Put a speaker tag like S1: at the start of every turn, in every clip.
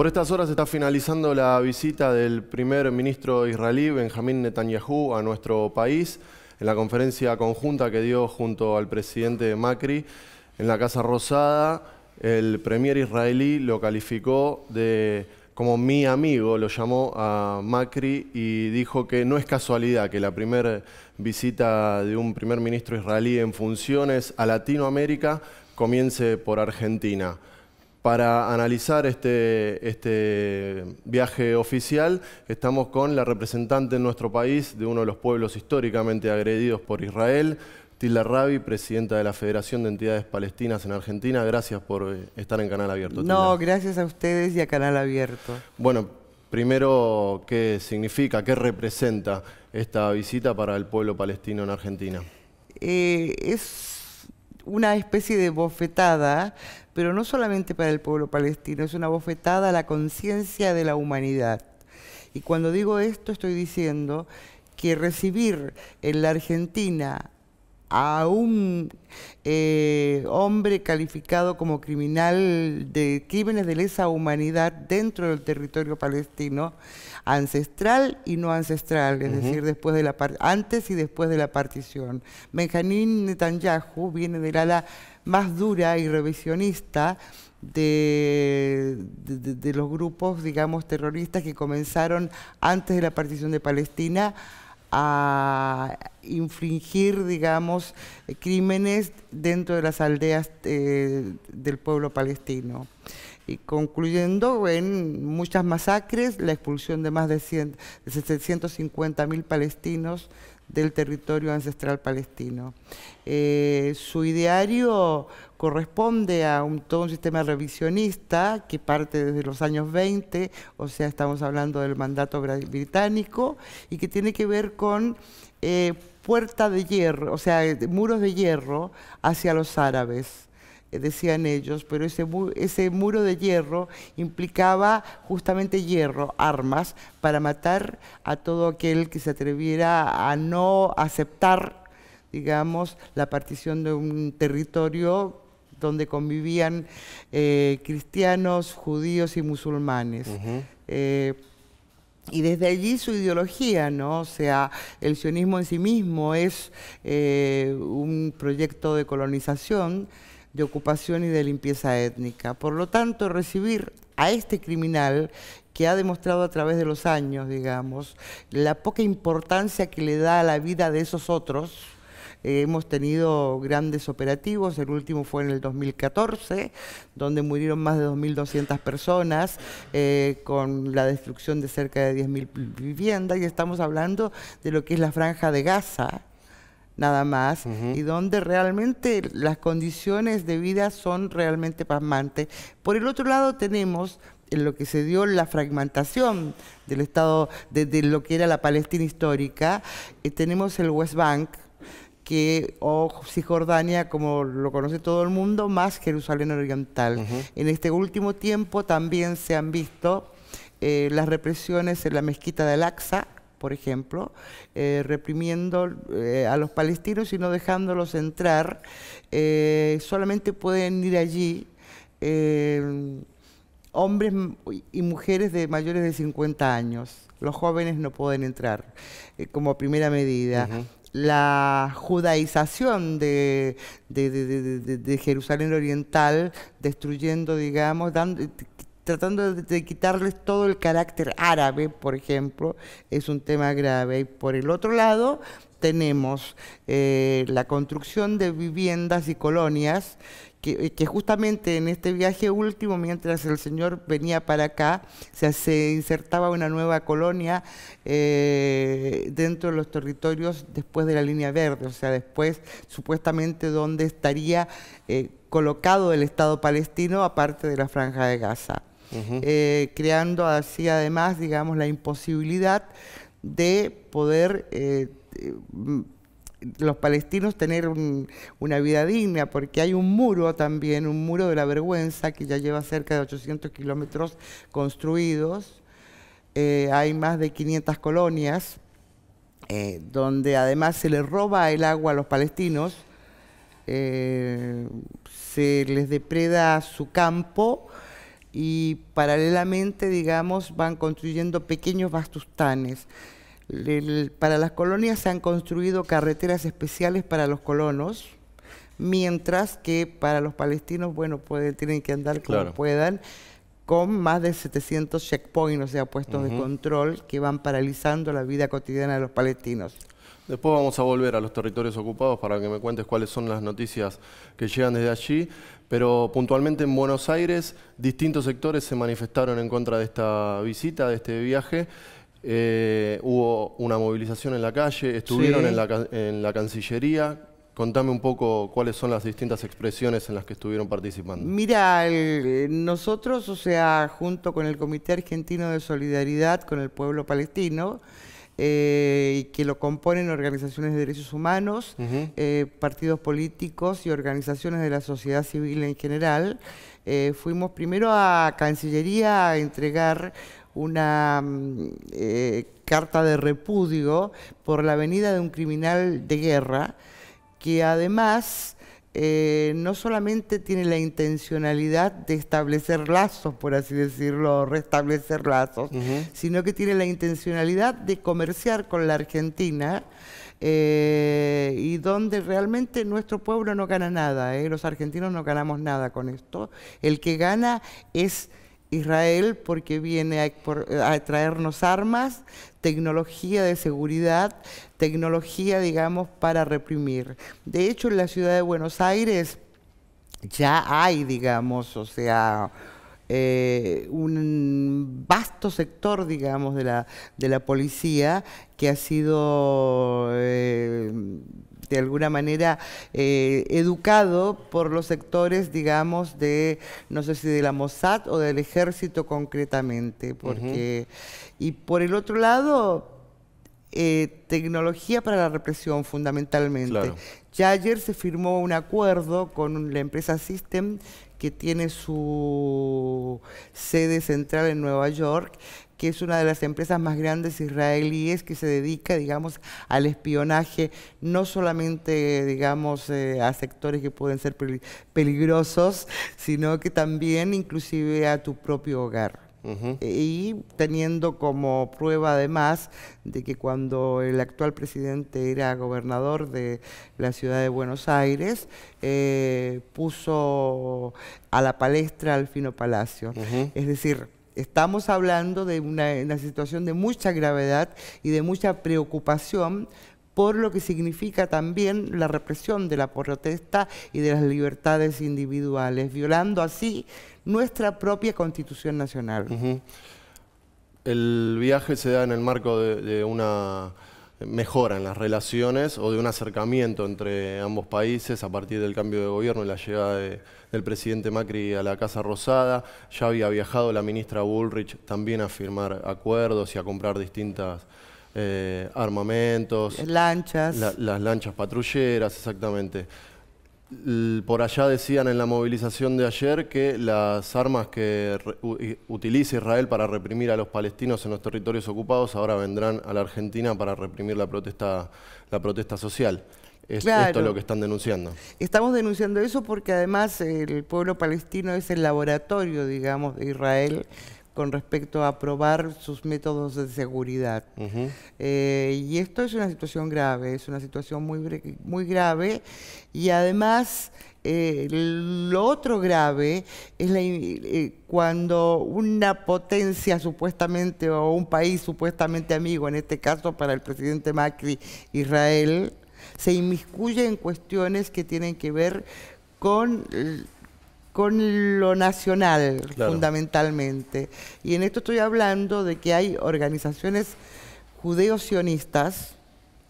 S1: Por estas horas se está finalizando la visita del primer ministro israelí Benjamín Netanyahu a nuestro país en la conferencia conjunta que dio junto al presidente Macri en la Casa Rosada. El premier israelí lo calificó de como mi amigo, lo llamó a Macri y dijo que no es casualidad que la primera visita de un primer ministro israelí en funciones a Latinoamérica comience por Argentina. Para analizar este, este, viaje oficial, estamos con la representante en nuestro país de uno de los pueblos históricamente agredidos por Israel, Tilda Rabi, presidenta de la Federación de Entidades Palestinas en Argentina. Gracias por eh, estar en Canal Abierto. No,
S2: gracias a ustedes y a Canal Abierto.
S1: Bueno, primero, ¿qué significa, qué representa esta visita para el pueblo palestino en Argentina?
S2: Eh, es una especie de bofetada pero no solamente para el pueblo palestino, es una bofetada a la conciencia de la humanidad. Y cuando digo esto estoy diciendo que recibir en la Argentina a un eh, hombre calificado como criminal de crímenes de lesa humanidad dentro del territorio palestino, ancestral y no ancestral, es decir, después de la antes y después de la partición. Menjanín Netanyahu viene del ala más dura y revisionista de, los grupos, digamos, terroristas que comenzaron antes de la partición de Palestina a infringir, digamos, eh, crímenes dentro de las aldeas eh, del pueblo palestino y concluyendo en muchas masacres, la expulsión de más de, 750.000 mil palestinos del territorio ancestral palestino. Eh, su ideario corresponde a todo un sistema revisionista que parte desde los años 20, o sea, estamos hablando del mandato británico, y que tiene que ver con eh, puerta de hierro, o sea, muros de hierro hacia los árabes. Eh, decían ellos, pero ese, muro de hierro implicaba justamente hierro, armas, para matar a todo aquel que se atreviera a no aceptar, digamos, la partición de un territorio donde convivían eh, cristianos, judíos y musulmanes. Eh, y desde allí su ideología, ¿no? O sea, el sionismo en sí mismo es un proyecto de colonización de ocupación y de limpieza étnica. Por lo tanto, recibir a este criminal que ha demostrado a través de los años, digamos, la poca importancia que le da a la vida de esos otros. Eh, hemos tenido grandes operativos, el último fue en el 2014, donde murieron más de 2.200 personas eh, con la destrucción de cerca de 10.000 viviendas y estamos hablando de lo que es la franja de Gaza, nada más, y donde realmente las condiciones de vida son realmente pasmantes. Por el otro lado tenemos en lo que se dio la fragmentación del Estado, de, lo que era la Palestina histórica, eh, tenemos el West Bank, que, o Cisjordania, como lo conoce todo el mundo, más Jerusalén Oriental. En este último tiempo también se han visto eh, las represiones en la mezquita de Al-Aqsa, por ejemplo, eh, reprimiendo eh, a los palestinos y no dejándolos entrar. Eh, solamente pueden ir allí hombres y mujeres de mayores de 50 años. Los jóvenes no pueden entrar como primera medida. la judaización de, de, Jerusalén Oriental, destruyendo, digamos, dando, tratando de quitarles todo el carácter árabe, por ejemplo, es un tema grave. Y por el otro lado, tenemos eh, la construcción de viviendas y colonias, eh, que, justamente en este viaje último, mientras el señor venía para acá, se, insertaba una nueva colonia eh, dentro de los territorios después de la línea verde, o sea, después supuestamente donde estaría colocado el Estado palestino aparte de la franja de Gaza. Eh, creando así además, digamos, la imposibilidad de poder eh, eh, los palestinos tener una vida digna, porque hay un muro también, un muro de la vergüenza que ya lleva cerca de 800 kilómetros construidos. hay más de 500 colonias donde además se les roba el agua a los palestinos, se les depreda su campo y paralelamente, digamos, van construyendo pequeños bastustanes. para las colonias se han construido carreteras especiales para los colonos, mientras que para los palestinos, bueno, tienen que andar como puedan, con más de 700 checkpoints, o sea, puestos de control que van paralizando la vida cotidiana de los palestinos.
S1: Después vamos a volver a los territorios ocupados para que me cuentes cuáles son las noticias que llegan desde allí, pero puntualmente en Buenos Aires distintos sectores se manifestaron en contra de esta visita, de este viaje. Eh, hubo una movilización en la calle, estuvieron en, la, Cancillería, Contame un poco cuáles son las distintas expresiones en las que estuvieron participando.
S2: Mira, nosotros, o sea, junto con el Comité Argentino de Solidaridad con el Pueblo Palestino, eh, ...y que lo componen organizaciones de derechos humanos, eh, partidos políticos y organizaciones de la sociedad civil en general. Eh, fuimos primero a Cancillería a entregar una mm, carta de repudio por la venida de un criminal de guerra que además eh, no solamente tiene la intencionalidad de establecer lazos, por así decirlo, restablecer lazos, sino que tiene la intencionalidad de comerciar con la Argentina. Eh, y donde realmente nuestro pueblo no gana nada, eh, los argentinos no ganamos nada con esto. El que gana es Israel porque viene eh, a, traernos armas, tecnología de seguridad, tecnología, digamos, para reprimir. De hecho, en la ciudad de Buenos Aires ya hay, digamos, o sea, eh, un vasto sector, digamos, de la, de la policía que ha sido... Eh, de alguna manera eh, educado por los sectores, digamos, de, no sé si de la Mossad o del ejército concretamente, porque, y por el otro lado, eh, tecnología para la represión fundamentalmente. Ya ayer se firmó un acuerdo con la empresa System que tiene su sede central en Nueva York, que es una de las empresas más grandes israelíes que se dedica, digamos, al espionaje, no solamente, digamos, eh, a sectores que pueden ser peligrosos, sino que también inclusive a tu propio hogar. E-, y teniendo como prueba además de que cuando el actual presidente era gobernador de la ciudad de Buenos Aires, eh, puso a la palestra al fino palacio. Es decir, Estamos hablando de una, situación de mucha gravedad y de mucha preocupación por lo que significa también la represión de la protesta y de las libertades individuales, violando así nuestra propia Constitución Nacional. El viaje se da en el marco de una
S1: mejoran las relaciones o de un acercamiento entre ambos países a partir del cambio de gobierno y la llegada del presidente Macri a la Casa Rosada. Ya había viajado la ministra Bullrich también a firmar acuerdos y a comprar distintas eh, armamentos. Lanchas. las lanchas patrulleras, exactamente. Por allá decían en la movilización de ayer que las armas que utiliza Israel para reprimir a los palestinos en los territorios ocupados ahora vendrán a la Argentina para reprimir la protesta, la protesta social. Esto es lo que están denunciando.
S2: Estamos denunciando eso porque además el pueblo palestino es el laboratorio, digamos, de Israel con respecto a probar sus métodos de seguridad. Eh, y esto es una situación grave, es una situación muy, muy grave y además eh, lo otro grave es eh, cuando una potencia supuestamente o un país supuestamente amigo, en este caso para el presidente Macri, Israel, se inmiscuye en cuestiones que tienen que ver con con lo nacional fundamentalmente. Y en esto estoy hablando de que hay organizaciones judeo-sionistas,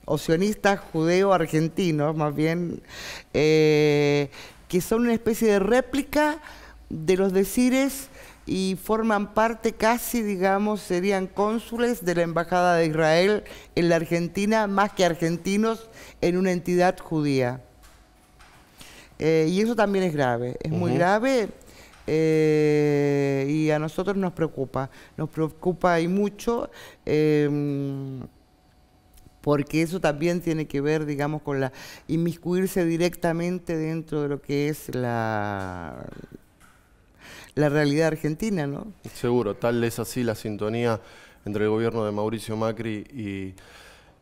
S2: o sionistas judeo-argentinos más bien, eh, que son una especie de réplica de los decires y forman parte casi, digamos, serían cónsules de la Embajada de Israel en la Argentina, más que argentinos en una entidad judía. Eh, y eso también es grave, es muy grave eh, y a nosotros nos preocupa, nos preocupa y mucho. Em, porque eso también tiene que ver, digamos, con la inmiscuirse directamente dentro de lo que es la, la realidad argentina, ¿no?
S1: Seguro, tal es así la sintonía entre el gobierno de Mauricio Macri y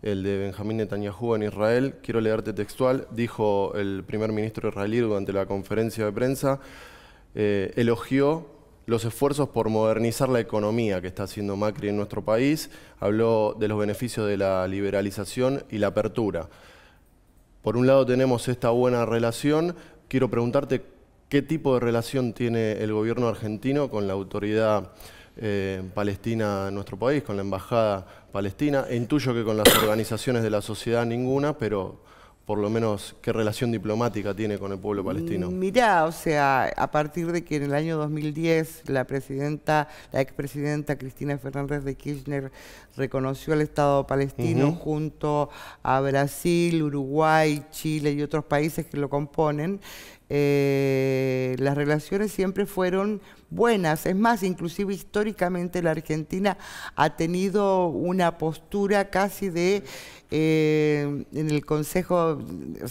S1: el de Benjamín Netanyahu en Israel. Quiero leerte textual. Dijo el primer ministro israelí durante la conferencia de prensa, eh, elogió los esfuerzos por modernizar la economía que está haciendo Macri en nuestro país, habló de los beneficios de la liberalización y la apertura. Por un lado tenemos esta buena relación, quiero preguntarte qué tipo de relación tiene el gobierno argentino con la autoridad eh, Palestina nuestro país, con la Embajada Palestina. intuyo que con las organizaciones de la sociedad ninguna, pero por lo menos qué relación diplomática tiene con el pueblo palestino.
S2: Mm, mira o sea, a partir de que en el año 2010 la presidenta, la expresidenta Cristina Fernández de Kirchner reconoció al Estado palestino junto a Brasil, Uruguay, Chile y otros países que lo componen, eh, las relaciones siempre fueron buenas. Es más, inclusive históricamente la Argentina ha tenido una postura casi de, eh, en el Consejo,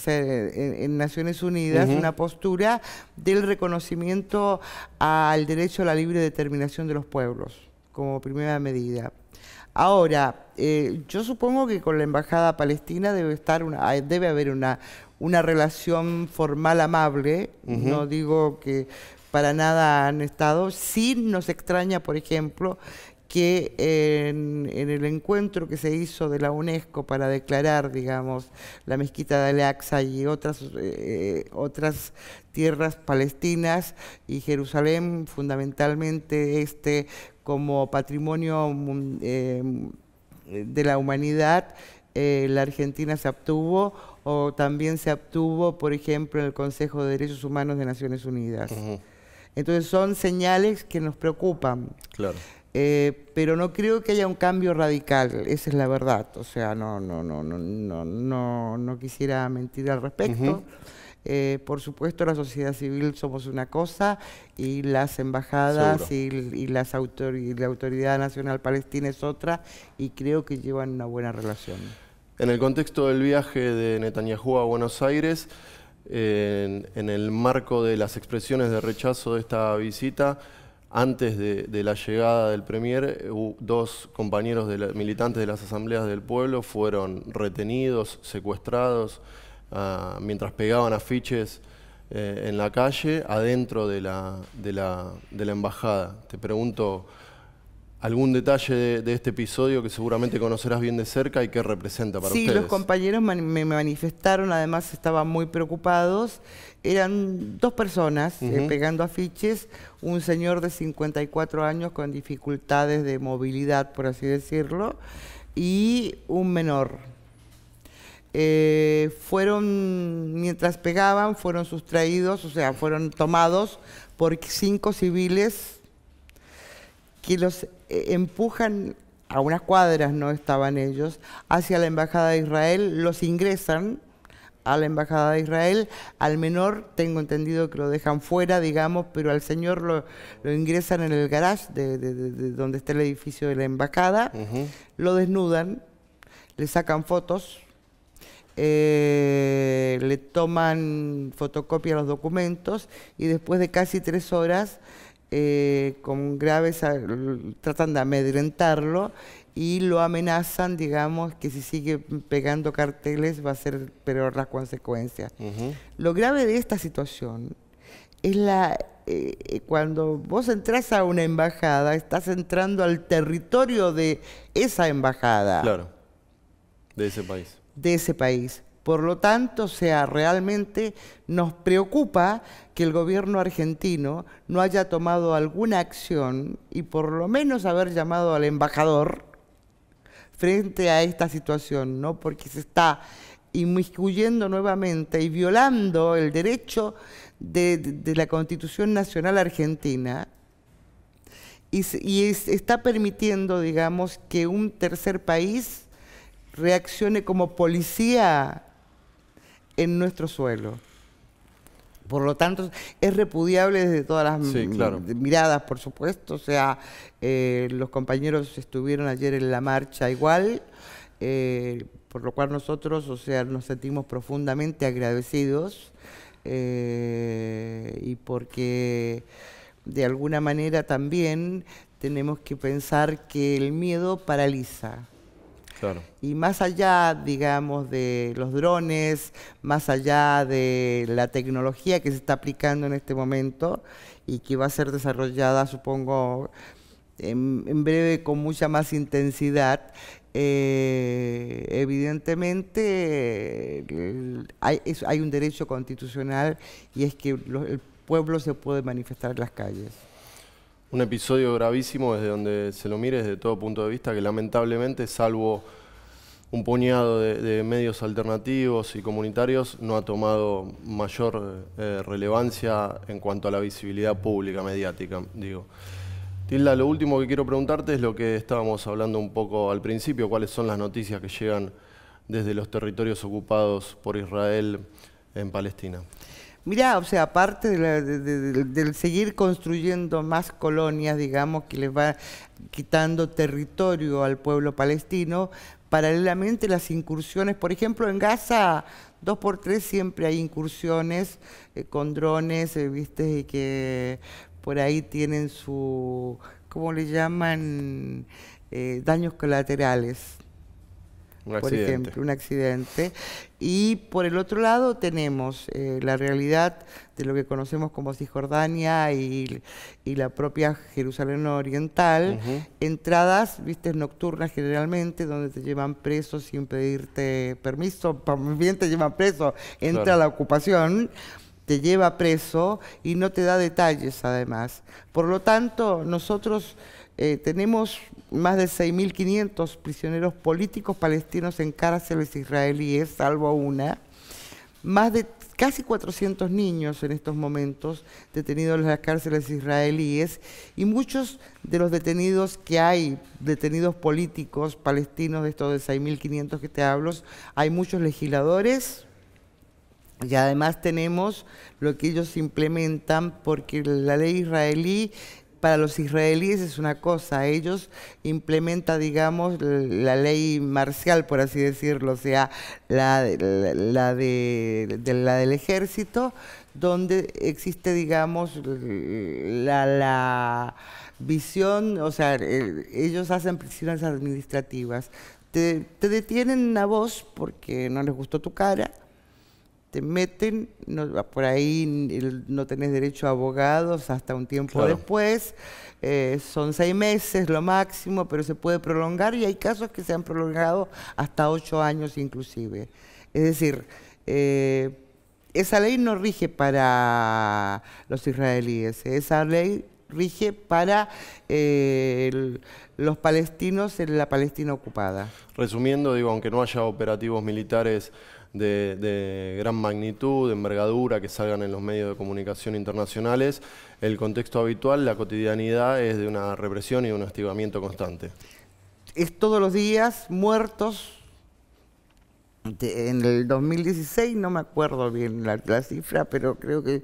S2: en, Naciones Unidas, una postura del reconocimiento al derecho a la libre determinación de los pueblos como primera medida. Ahora, eh, yo supongo que con la Embajada Palestina debe, estar debe haber una, una relación formal amable, no digo que para nada han estado, sí nos extraña, por ejemplo, que en, el encuentro que se hizo de la UNESCO para declarar, digamos, la mezquita de Al-Aqsa y otras, eh, eh, otras tierras palestinas y Jerusalén, fundamentalmente este, como patrimonio mm, eh, de la humanidad, eh, la Argentina se obtuvo o también se obtuvo, por ejemplo, en el Consejo de Derechos Humanos de Naciones Unidas. Entonces son señales que nos preocupan. Claro. Eh, pero no creo que haya un cambio radical, esa es la verdad. O sea, no, no, no, no, no, no, quisiera mentir al respecto. Eh, por supuesto, la sociedad civil somos una cosa y las embajadas y, las la Autoridad Nacional Palestina es otra y creo que llevan una buena relación.
S1: En el contexto del viaje de Netanyahu a Buenos Aires, en, el marco de las expresiones de rechazo de esta visita, antes de, la llegada del Premier, dos compañeros de militantes de las asambleas del pueblo fueron retenidos, secuestrados. Ah, mientras pegaban afiches eh, en la calle, adentro de la, de, la, embajada. Te pregunto algún detalle de, este episodio que seguramente conocerás bien de cerca y qué representa para ustedes. Sí, los
S2: compañeros me manifestaron, además estaban muy preocupados. Eran dos personas eh, pegando afiches, un señor de 54 años con dificultades de movilidad, por así decirlo, y un menor eh, fueron, mientras pegaban, fueron sustraídos, o sea, fueron tomados por cinco civiles que los eh, empujan a unas cuadras, no estaban ellos, hacia la Embajada de Israel, los ingresan a la Embajada de Israel. Al menor tengo entendido que lo dejan fuera, digamos, pero al señor lo, ingresan en el garage de, donde está el edificio de la Embajada, lo desnudan, le sacan fotos, eh, le toman fotocopia a los documentos y después de casi tres horas eh, con graves tratan de amedrentarlo y lo amenazan, digamos, que si sigue pegando carteles va a ser peor las consecuencias. Lo grave de esta situación es la eh, eh, cuando vos entras a una embajada, estás entrando al territorio de esa embajada. Claro. De ese país de ese país. Por lo tanto, o sea, realmente nos preocupa que el gobierno argentino no haya tomado alguna acción y por lo menos haber llamado al embajador frente a esta situación, ¿no? Porque se está inmiscuyendo nuevamente y violando el derecho de, la Constitución Nacional Argentina y, está permitiendo, digamos, que un tercer país reaccione como policía en nuestro suelo. Por lo tanto, es repudiable desde todas las miradas, por supuesto. O sea, eh, los compañeros estuvieron ayer en la marcha igual, eh, por lo cual nosotros, o sea, nos sentimos profundamente agradecidos eh, y porque de alguna manera también tenemos que pensar que el miedo paraliza. Y más allá, digamos, de los drones, más allá de la tecnología que se está aplicando en este momento y que va a ser desarrollada, supongo, en, breve con mucha más intensidad, eh, evidentemente hay, un derecho constitucional y es que el pueblo se puede manifestar en las calles
S1: un episodio gravísimo desde donde se lo mire, desde todo punto de vista, que lamentablemente, salvo un puñado de, medios alternativos y comunitarios, no ha tomado mayor eh, relevancia en cuanto a la visibilidad pública, mediática, digo. Tilda, lo último que quiero preguntarte es lo que estábamos hablando un poco al principio, cuáles son las noticias que llegan desde los territorios ocupados por Israel en Palestina.
S2: Mirá, o sea, aparte de, seguir construyendo más colonias, digamos, que les va quitando territorio al pueblo palestino, paralelamente las incursiones, por ejemplo, en Gaza, dos por tres siempre hay incursiones eh, con drones, eh, viste, y que por ahí tienen su, ¿cómo le llaman? Eh, daños colaterales por ejemplo, un accidente. Y por el otro lado tenemos eh, la realidad de lo que conocemos como Cisjordania y, la propia Jerusalén Oriental, entradas, viste, nocturnas generalmente, donde te llevan preso sin pedirte permiso, bien te llevan preso, entra la ocupación te lleva preso y no te da detalles además. Por lo tanto, nosotros eh, tenemos más de 6.500 prisioneros políticos palestinos en cárceles israelíes, eh, salvo una. Más de casi 400 niños en estos momentos detenidos en las cárceles israelíes y muchos de los detenidos que hay, detenidos políticos palestinos, de estos de 6.500 que te hablo, hay muchos legisladores, y además tenemos lo que ellos implementan, porque la ley israelí para los israelíes es una cosa, ellos implementan, digamos, la ley marcial, por así decirlo, o sea, la, de, la del ejército, donde existe, digamos, la, visión, o sea, eh, ellos hacen prisiones administrativas. Te, te detienen a vos porque no les gustó tu cara, te meten, por ahí no tenés derecho a abogados hasta un tiempo después, eh, son seis meses lo máximo, pero se puede prolongar y hay casos que se han prolongado hasta ocho años inclusive. Es decir, eh, esa ley no rige para los israelíes, esa ley rige para eh, los palestinos en la Palestina ocupada. Resumiendo, digo, aunque no haya
S1: operativos militares de, gran magnitud, de envergadura, que salgan en los medios de comunicación internacionales, el contexto habitual, la cotidianidad, es de una represión y
S2: un hostigamiento constante. Es todos los días muertos. En el 2016, no me acuerdo bien la, cifra, pero creo que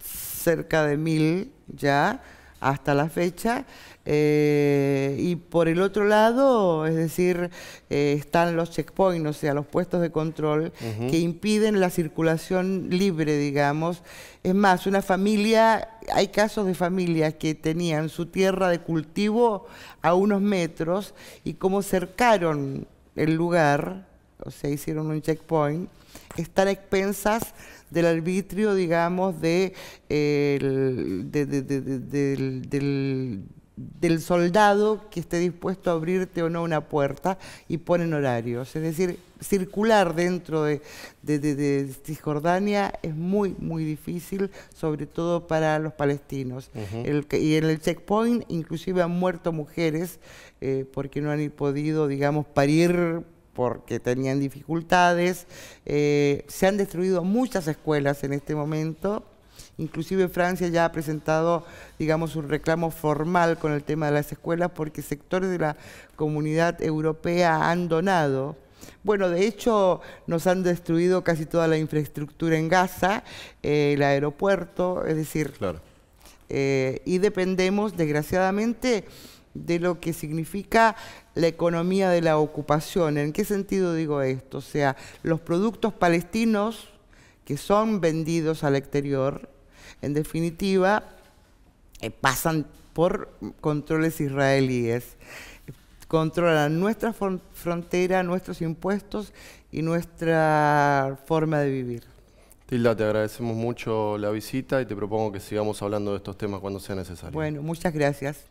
S2: cerca de mil ya hasta la fecha. Eh, y por el otro lado, es decir, eh, están los checkpoints, o sea, los puestos de control que impiden la circulación libre, digamos. Es más, una familia, hay casos de familias que tenían su tierra de cultivo a unos metros y como cercaron el lugar, o sea, hicieron un checkpoint, están expensas del arbitrio, digamos, de, eh, del, del soldado que esté dispuesto a abrirte o no una puerta y ponen horarios. Es decir, circular dentro de, de, Cisjordania es muy, muy difícil, sobre todo para los palestinos. y en el checkpoint inclusive han muerto mujeres eh, porque no han podido, digamos, parir porque tenían dificultades. Eh, se han destruido muchas escuelas en este momento. Inclusive Francia ya ha presentado, digamos, un reclamo formal con el tema de las escuelas porque sectores de la comunidad europea han donado. Bueno, de hecho nos han destruido casi toda la infraestructura en Gaza, eh, el aeropuerto, es decir, claro. Eh, y dependemos desgraciadamente de lo que significa la economía de la ocupación. ¿En qué sentido digo esto? O sea, los productos palestinos que son vendidos al exterior, en definitiva, eh, pasan por controles israelíes. Controlan nuestra frontera, nuestros impuestos y nuestra forma de vivir. Tilda, te agradecemos mucho
S1: la visita y te propongo que sigamos hablando de estos temas cuando sea necesario.
S2: Bueno, muchas gracias.